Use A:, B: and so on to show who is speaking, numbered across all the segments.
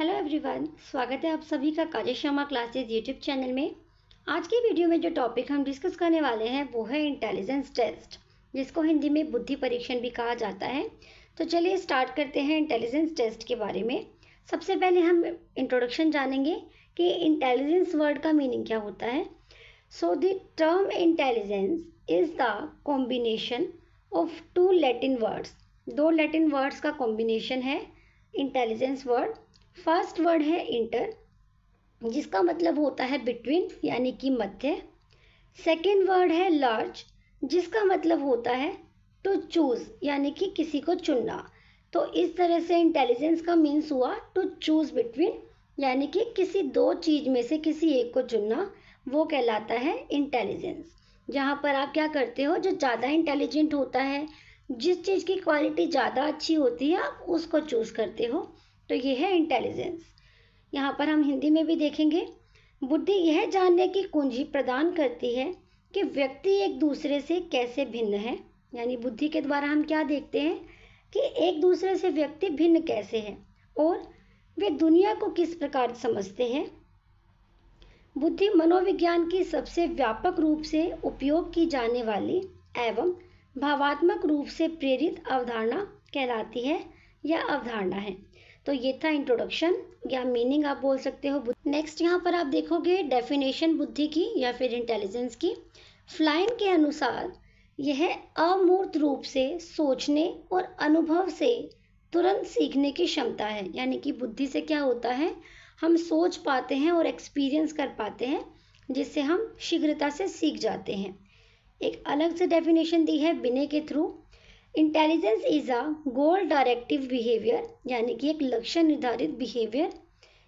A: hello everyone स्वागत है आप सभी का काजे शर्मा क्लासेज यूट्यूब चैनल में आज की वीडियो में जो टॉपिक हम डिस्कस करने वाले हैं वो है इंटेलिजेंस टेस्ट जिसको हिंदी में बुद्धि परीक्षण भी कहा जाता है तो चलिए स्टार्ट करते हैं इंटेलिजेंस टेस्ट के बारे में सबसे पहले हम इंट्रोडक्शन जानेंगे कि इंटेलिजेंस वर्ड का मीनिंग क्या होता है so the term intelligence is the combination of two Latin words दो लेटिन वर्ड्स का कॉम्बिनेशन है इंटेलिजेंस वर्ड फर्स्ट वर्ड है इंटर जिसका मतलब होता है बिटवीन यानी कि मध्य सेकेंड वर्ड है लार्ज जिसका मतलब होता है टू चूज यानी कि किसी को चुनना तो इस तरह से इंटेलिजेंस का मीन्स हुआ टू चूज बिटवीन यानी कि किसी दो चीज में से किसी एक को चुनना वो कहलाता है इंटेलिजेंस जहाँ पर आप क्या करते हो जो ज़्यादा इंटेलिजेंट होता है जिस चीज़ की क्वालिटी ज़्यादा अच्छी होती है आप उसको चूज़ करते हो तो ये है इंटेलिजेंस यहाँ पर हम हिंदी में भी देखेंगे बुद्धि यह जानने की कुंजी प्रदान करती है कि व्यक्ति एक दूसरे से कैसे भिन्न है यानी बुद्धि के द्वारा हम क्या देखते हैं कि एक दूसरे से व्यक्ति भिन्न कैसे है और वे दुनिया को किस प्रकार समझते हैं बुद्धि मनोविज्ञान की सबसे व्यापक रूप से उपयोग की जाने वाली एवं भावात्मक रूप से प्रेरित अवधारणा कहलाती है या अवधारणा है तो ये था इंट्रोडक्शन या मीनिंग आप बोल सकते हो नेक्स्ट यहाँ पर आप देखोगे डेफिनेशन बुद्धि की या फिर इंटेलिजेंस की फ्लाइन के अनुसार यह अमूर्त रूप से सोचने और अनुभव से तुरंत सीखने की क्षमता है यानी कि बुद्धि से क्या होता है हम सोच पाते हैं और एक्सपीरियंस कर पाते हैं जिससे हम शीघ्रता से सीख जाते हैं एक अलग से डेफिनेशन दी है बिने के through intelligence is a goal directive behaviour यानी कि एक लक्ष्य निर्धारित बिहेवियर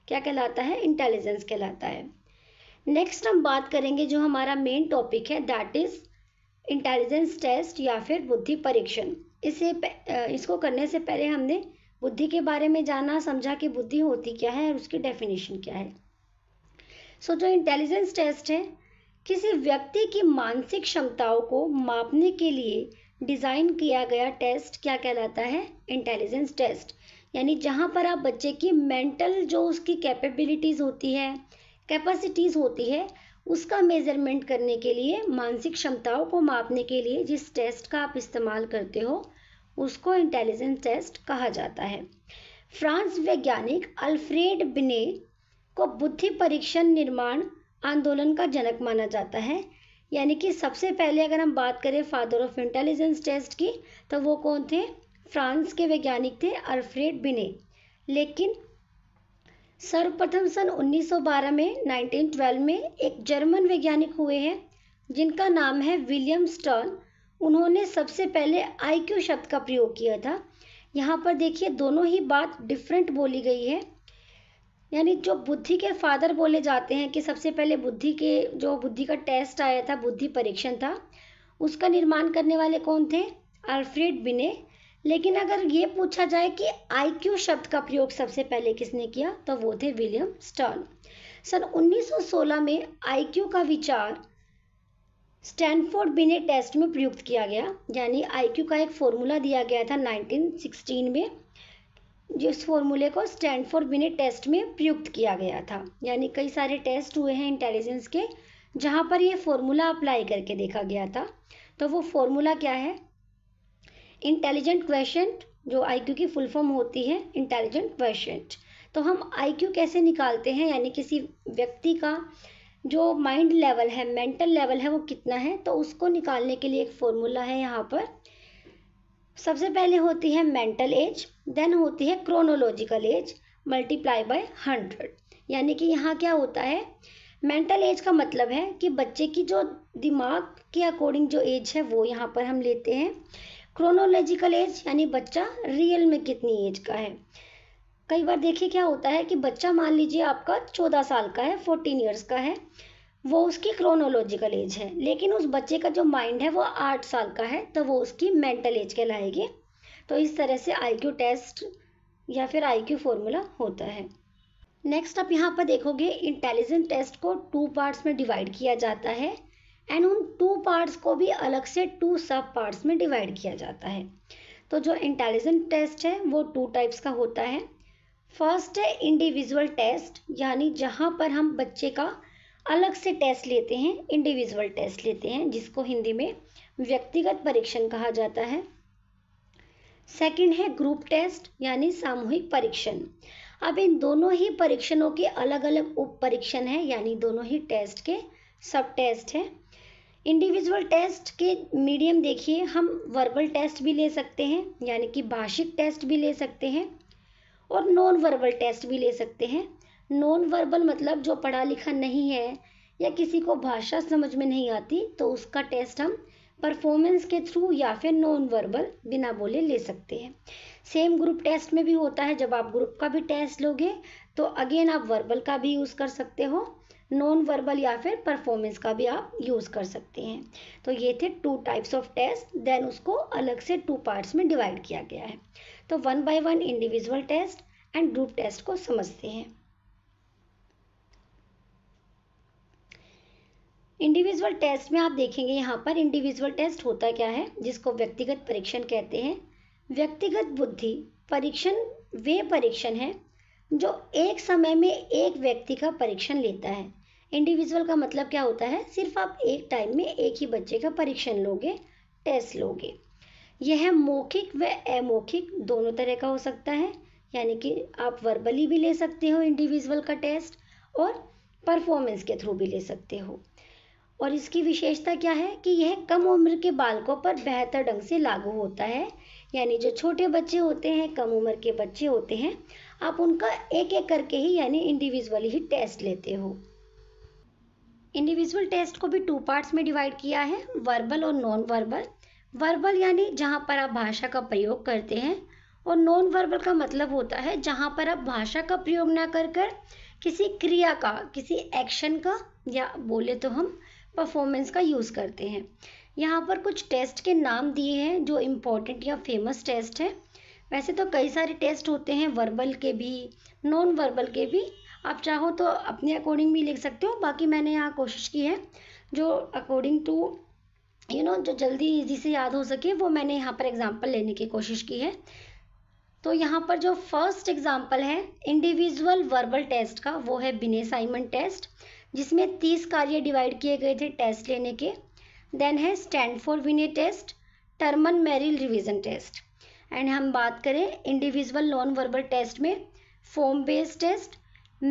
A: क्या कहलाता है इंटेलिजेंस कहलाता है नेक्स्ट हम बात करेंगे जो हमारा मेन टॉपिक है दैट इज इंटेलिजेंस टेस्ट या फिर बुद्धि परीक्षण इसे इसको करने से पहले हमने बुद्धि के बारे में जाना समझा कि बुद्धि होती क्या है और उसकी डेफिनेशन क्या है सो so, जो इंटेलिजेंस टेस्ट है किसी व्यक्ति की मानसिक क्षमताओं को मापने के लिए डिज़ाइन किया गया टेस्ट क्या कहलाता है इंटेलिजेंस टेस्ट यानी जहाँ पर आप बच्चे की मेंटल जो उसकी कैपेबिलिटीज़ होती है कैपेसिटीज़ होती है उसका मेज़रमेंट करने के लिए मानसिक क्षमताओं को मापने के लिए जिस टेस्ट का आप इस्तेमाल करते हो उसको इंटेलिजेंस टेस्ट कहा जाता है फ्रांस वैज्ञानिक अल्फ्रेड बिने को बुद्धि परीक्षण निर्माण आंदोलन का जनक माना जाता है यानी कि सबसे पहले अगर हम बात करें फादर ऑफ इंटेलिजेंस टेस्ट की तो वो कौन थे फ्रांस के वैज्ञानिक थे अल्फ्रेड बिने लेकिन सर्वप्रथम सन 1912 में 1912 में एक जर्मन वैज्ञानिक हुए हैं जिनका नाम है विलियम स्टर्न उन्होंने सबसे पहले आई क्यू शब्द का प्रयोग किया था यहाँ पर देखिए दोनों ही बात डिफरेंट बोली गई है यानी जो बुद्धि के फादर बोले जाते हैं कि सबसे पहले बुद्धि के जो बुद्धि का टेस्ट आया था बुद्धि परीक्षण था उसका निर्माण करने वाले कौन थे अल्फ्रेड बिने लेकिन अगर ये पूछा जाए कि आईक्यू शब्द का प्रयोग सबसे पहले किसने किया तो वो थे विलियम स्टर्न सन 1916 में आईक्यू का विचार स्टैनफोर्ड बिने टेस्ट में प्रयुक्त किया गया यानी आईक्यू का एक फॉर्मूला दिया गया था 1916 में जिस फॉर्मूले को स्टैंड फॉर बिनेट टेस्ट में प्रयुक्त किया गया था यानी कई सारे टेस्ट हुए हैं इंटेलिजेंस के जहाँ पर यह फॉर्मूला अप्लाई करके देखा गया था तो वो फॉर्मूला क्या है इंटेलिजेंट क्वेश्चन जो आईक्यू की फुल फॉर्म होती है इंटेलिजेंट क्वेश्चन तो हम आईक्यू कैसे निकालते हैं यानी किसी व्यक्ति का जो माइंड लेवल है मेंटल लेवल है वो कितना है तो उसको निकालने के लिए एक फॉर्मूला है यहाँ पर सबसे पहले होती है मेंटल एज देन होती है chronological age multiply by hundred यानी कि यहाँ क्या होता है मेंटल एज का मतलब है कि बच्चे की जो दिमाग के अकॉर्डिंग जो एज है वो यहाँ पर हम लेते हैं क्रोनोलॉजिकल एज यानी बच्चा रियल में कितनी एज का है कई बार देखिए क्या होता है कि बच्चा मान लीजिए आपका चौदह साल का है फोर्टीन ईयर्स का है वो उसकी क्रोनोलॉजिकल एज है लेकिन उस बच्चे का जो माइंड है वो आठ साल का है तो वो उसकी मेंटल एज कहलाएगी तो इस तरह से आई टेस्ट या फिर आई क्यू फॉर्मूला होता है नेक्स्ट आप यहाँ पर देखोगे इंटेलिजेंस टेस्ट को टू पार्ट्स में डिवाइड किया जाता है एंड उन टू पार्ट्स को भी अलग से टू सब पार्ट्स में डिवाइड किया जाता है तो जो इंटेलिजेंट टेस्ट है वो टू टाइप्स का होता है फर्स्ट है इंडिविजुअल टेस्ट यानी जहाँ पर हम बच्चे का अलग से टेस्ट लेते हैं इंडिविजुअल टेस्ट लेते हैं जिसको हिंदी में व्यक्तिगत परीक्षण कहा जाता है सेकंड है ग्रुप टेस्ट यानी सामूहिक परीक्षण अब इन दोनों ही परीक्षणों के अलग अलग उप परीक्षण है यानी दोनों ही टेस्ट के सब टेस्ट है इंडिविजुअल टेस्ट के मीडियम देखिए हम वर्बल टेस्ट भी ले सकते हैं यानी कि भाषिक टेस्ट भी ले सकते हैं और नॉन वर्बल टेस्ट भी ले सकते हैं नॉन वर्बल मतलब जो पढ़ा लिखा नहीं है या किसी को भाषा समझ में नहीं आती तो उसका टेस्ट हम परफॉर्मेंस के थ्रू या फिर नॉन वर्बल बिना बोले ले सकते हैं सेम ग्रुप टेस्ट में भी होता है जब आप ग्रुप का भी टेस्ट लोगे तो अगेन आप वर्बल का भी यूज़ कर सकते हो नॉन वर्बल या फिर परफॉर्मेंस का भी आप यूज़ कर सकते हैं तो ये थे two types of test then उसको अलग से टू पार्ट्स में डिवाइड किया गया है तो one by one individual test and group test को समझते हैं इंडिविजुअल टेस्ट में आप देखेंगे यहाँ पर इंडिविजुअल टेस्ट होता क्या है जिसको व्यक्तिगत परीक्षण कहते हैं व्यक्तिगत बुद्धि परीक्षण वे परीक्षण है जो एक समय में एक व्यक्ति का परीक्षण लेता है इंडिविजुअल का मतलब क्या होता है सिर्फ आप एक टाइम में एक ही बच्चे का परीक्षण लोगे टेस्ट लोगे यह मौखिक व अमौखिक दोनों तरह का हो सकता है यानी कि आप वर्बली भी ले सकते हो इंडिविजुअल का टेस्ट और परफॉर्मेंस के थ्रू भी ले सकते हो और इसकी विशेषता क्या है कि यह कम उम्र के बालकों पर बेहतर ढंग से लागू होता है यानी जो छोटे बच्चे होते हैं कम उम्र के बच्चे होते हैं आप उनका एक एक करके ही यानी इंडिविजुअली ही टेस्ट लेते हो इंडिविजुअल टेस्ट को भी टू पार्ट्स में डिवाइड किया है वर्बल और नॉन वर्बल वर्बल यानी जहाँ पर आप भाषा का प्रयोग करते हैं और नॉन वर्बल का मतलब होता है जहाँ पर आप भाषा का प्रयोग ना कर कर किसी क्रिया का किसी एक्शन का या बोले तो हम परफॉर्मेंस का यूज़ करते हैं यहाँ पर कुछ टेस्ट के नाम दिए हैं जो इम्पोर्टेंट या फेमस टेस्ट हैं वैसे तो कई सारे टेस्ट होते हैं वर्बल के भी नॉन वर्बल के भी आप चाहो तो अपने अकॉर्डिंग भी लिख सकते हो बाकी मैंने यहाँ कोशिश की है जो अकॉर्डिंग टू यू नो जो जल्दी इजी से याद हो सके वो मैंने यहाँ पर एग्जाम्पल लेने की कोशिश की है तो यहाँ पर जो फर्स्ट एग्जाम्पल है इंडिविजुअल वर्बल टेस्ट का वो है बिने साइमन टेस्ट जिसमें तीस कार्य डिवाइड किए गए थे टेस्ट लेने के देन है स्टैंडफोर्ड विने test Terman Merrill revision test and हम बात करें इंडिविजुअल नॉन वर्बल टेस्ट में form based test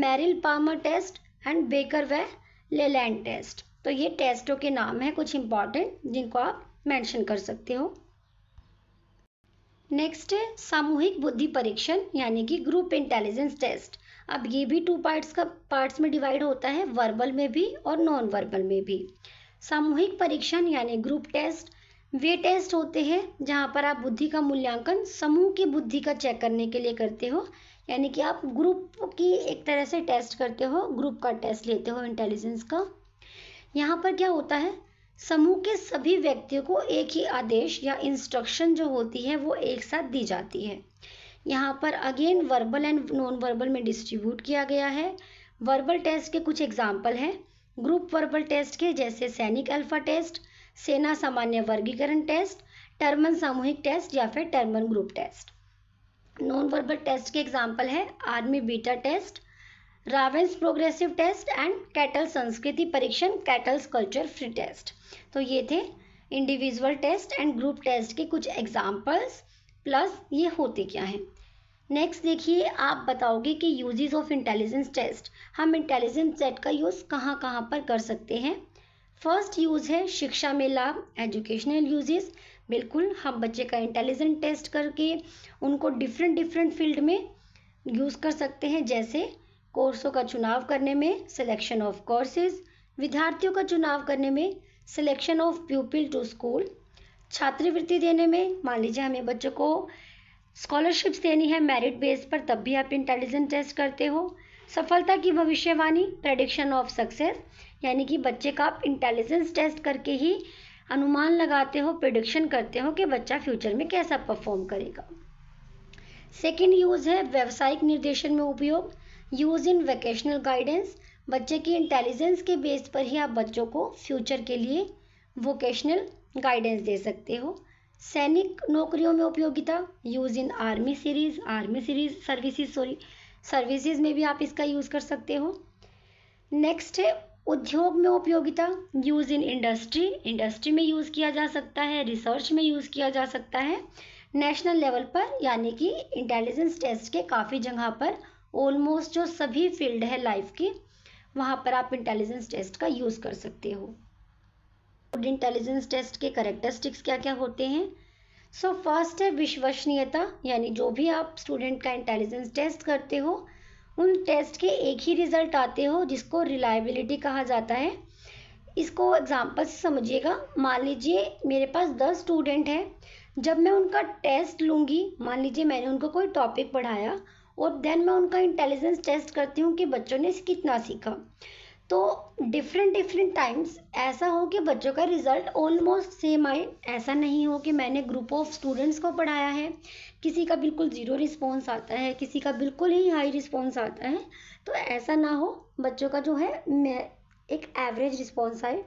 A: Merrill Palmer test and Baker व लेलैंड टेस्ट तो ये टेस्टों के नाम हैं कुछ इंपॉर्टेंट जिनको आप मैंशन कर सकते हो नेक्स्ट है सामूहिक बुद्धि परीक्षण यानी कि ग्रुप इंटेलिजेंस टेस्ट अब ये भी टू पार्ट्स का पार्ट्स में डिवाइड होता है वर्बल में भी और नॉन वर्बल में भी सामूहिक परीक्षण यानी ग्रुप टेस्ट वे टेस्ट होते हैं जहाँ पर आप बुद्धि का मूल्यांकन समूह की बुद्धि का चेक करने के लिए करते हो यानी कि आप ग्रुप की एक तरह से टेस्ट करते हो ग्रुप का टेस्ट लेते हो इंटेलिजेंस का यहाँ पर क्या होता है समूह के सभी व्यक्तियों को एक ही आदेश या इंस्ट्रक्शन जो होती है वो एक साथ दी जाती है यहाँ पर again verbal and non verbal में डिस्ट्रीब्यूट किया गया है वर्बल टेस्ट के कुछ एग्जाम्पल हैं ग्रुप वर्बल टेस्ट के जैसे सैनिक अल्फा टेस्ट सेना सामान्य वर्गीकरण टेस्ट टर्मन सामूहिक टेस्ट या फिर Terman group test non verbal test के एग्जाम्पल है army beta test Raven's progressive test and Cattell संस्कृति परीक्षण कैटल्स कल्चर फ्री टेस्ट तो ये थे individual test and group test के कुछ एग्जाम्पल्स प्लस ये होते क्या हैं नेक्स्ट देखिए आप बताओगे कि यूजेस ऑफ इंटेलिजेंस टेस्ट हम इंटेलिजेंस टेस्ट का यूज़ कहाँ कहाँ पर कर सकते हैं फर्स्ट यूज है शिक्षा में लाभ एजुकेशनल यूजेस बिल्कुल हम बच्चे का इंटेलिजेंट टेस्ट करके उनको डिफरेंट डिफरेंट फील्ड में यूज़ कर सकते हैं जैसे कोर्सों का चुनाव करने में सिलेक्शन ऑफ कोर्सेज विद्यार्थियों का चुनाव करने में selection of pupil to school छात्रवृत्ति देने में मान लीजिए हमें बच्चों को स्कॉलरशिप्स देनी है मेरिट बेस पर तब भी आप इंटेलिजेंस टेस्ट करते हो सफलता की भविष्यवाणी प्रडिक्शन ऑफ सक्सेस यानी कि बच्चे का आप इंटेलिजेंस टेस्ट करके ही अनुमान लगाते हो प्रडिक्शन करते हो कि बच्चा फ्यूचर में कैसा परफॉर्म करेगा सेकेंड यूज़ है व्यावसायिक निर्देशन में उपयोग यूज़ इन वैकेशनल गाइडेंस बच्चे की इंटेलिजेंस के बेस पर ही आप बच्चों को फ्यूचर के लिए वोकेशनल गाइडेंस दे सकते हो सैनिक नौकरियों में उपयोगिता use in army series army series services sorry services में भी आप इसका यूज़ कर सकते हो नेक्स्ट है उद्योग में उपयोगिता यूज इन इंडस्ट्री इंडस्ट्री में यूज़ किया जा सकता है रिसर्च में यूज़ किया जा सकता है नेशनल लेवल पर यानी कि इंटेलिजेंस टेस्ट के काफ़ी जगह पर ऑलमोस्ट जो सभी फील्ड है लाइफ की वहाँ पर आप इंटेलिजेंस टेस्ट का यूज़ कर सकते हो इंटेलिजेंस टेस्ट के करेक्टरिस्टिक्स क्या क्या होते हैं सो so, फर्स्ट है विश्वसनीयता यानी जो भी आप स्टूडेंट का इंटेलिजेंस टेस्ट करते हो उन टेस्ट के एक ही रिजल्ट आते हो जिसको रिलायबिलिटी कहा जाता है इसको एग्जाम्पल से समझिएगा मान लीजिए मेरे पास दस स्टूडेंट हैं जब मैं उनका टेस्ट लूँगी मान लीजिए मैंने उनको कोई टॉपिक पढ़ाया और देन मैं उनका इंटेलिजेंस टेस्ट करती हूँ कि बच्चों ने कितना सीखा तो डिफरेंट डिफरेंट टाइम्स ऐसा हो कि बच्चों का रिजल्ट ऑलमोस्ट सेम आए ऐसा नहीं हो कि मैंने ग्रुप ऑफ स्टूडेंट्स को पढ़ाया है किसी का बिल्कुल ज़ीरो रिस्पॉन्स आता है किसी का बिल्कुल ही हाई रिस्पॉन्स आता है तो ऐसा ना हो बच्चों का जो है एक एवरेज रिस्पॉन्स आए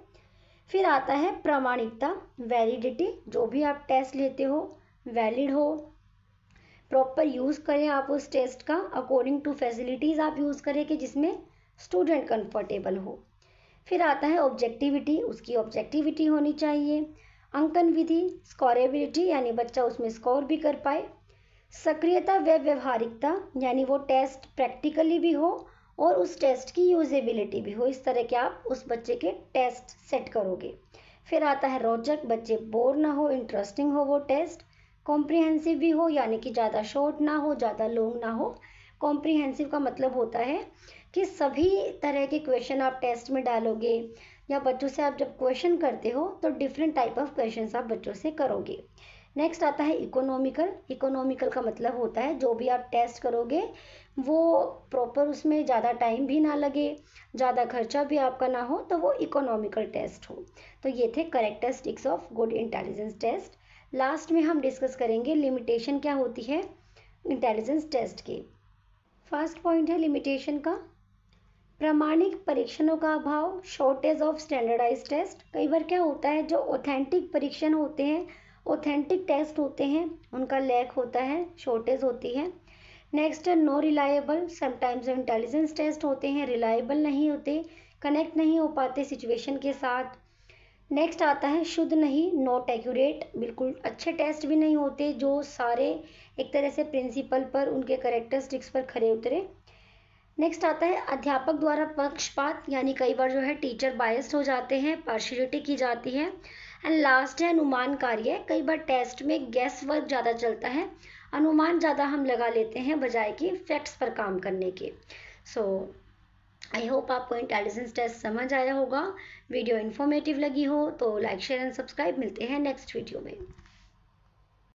A: फिर आता है प्रमाणिकता वैलिडिटी जो भी आप टेस्ट लेते हो वैलिड हो प्रॉपर यूज़ करें आप उस टेस्ट का अकॉर्डिंग टू फैसिलिटीज़ आप यूज़ करें कि जिसमें स्टूडेंट कंफर्टेबल हो फिर आता है ऑब्जेक्टिविटी उसकी ऑब्जेक्टिविटी होनी चाहिए अंकन विधि स्कोरेबिलिटी यानी बच्चा उसमें स्कोर भी कर पाए सक्रियता व व्यवहारिकता यानी वो टेस्ट प्रैक्टिकली भी हो और उस टेस्ट की यूजेबिलिटी भी हो इस तरह के आप उस बच्चे के टेस्ट सेट करोगे फिर आता है रोचक बच्चे बोर ना हो इंटरेस्टिंग हो वो टेस्ट कॉम्प्रिहेंसिव भी हो यानी कि ज़्यादा शॉर्ट ना हो ज़्यादा लॉन्ग ना हो कॉम्प्रिहेंसिव का मतलब होता है कि सभी तरह के क्वेश्चन आप टेस्ट में डालोगे या बच्चों से आप जब क्वेश्चन करते हो तो डिफरेंट टाइप ऑफ क्वेश्चन आप बच्चों से करोगे नेक्स्ट आता है इकोनॉमिकल इकोनॉमिकल का मतलब होता है जो भी आप टेस्ट करोगे वो प्रॉपर उसमें ज़्यादा टाइम भी ना लगे ज़्यादा खर्चा भी आपका ना हो तो वो इकोनॉमिकल टेस्ट हो तो ये थे characteristics of good intelligence test last में हम डिस्कस करेंगे लिमिटेशन क्या होती है इंटेलिजेंस टेस्ट की फर्स्ट पॉइंट है लिमिटेशन का प्रमाणिक परीक्षणों का अभाव शॉर्टेज ऑफ स्टैंडर्डाइज टेस्ट कई बार क्या होता है जो ऑथेंटिक परीक्षण होते हैं ऑथेंटिक टेस्ट होते हैं उनका लैक होता है शॉर्टेज होती है next no reliable sometimes intelligence test होते हैं रिलायबल नहीं होते कनेक्ट नहीं हो पाते सिचुएशन के साथ नेक्स्ट आता है शुद्ध नहीं नॉट एक्यूरेट बिल्कुल अच्छे टेस्ट भी नहीं होते जो सारे एक तरह से प्रिंसिपल पर उनके करेक्टरिस्टिक्स पर खड़े उतरे नेक्स्ट आता है अध्यापक द्वारा पक्षपात यानी कई बार जो है टीचर बायस्ड हो जाते हैं पार्शलिटी की जाती है एंड लास्ट है अनुमान कार्य कई बार टेस्ट में गैस वर्क ज़्यादा चलता है अनुमान ज़्यादा हम लगा लेते हैं बजाय कि फैक्ट्स पर काम करने के सो आई होप आपको इंटेलिजेंस टेस्ट समझ आया होगा वीडियो इन्फॉर्मेटिव लगी हो तो लाइक शेयर एंड सब्सक्राइब मिलते हैं नेक्स्ट वीडियो में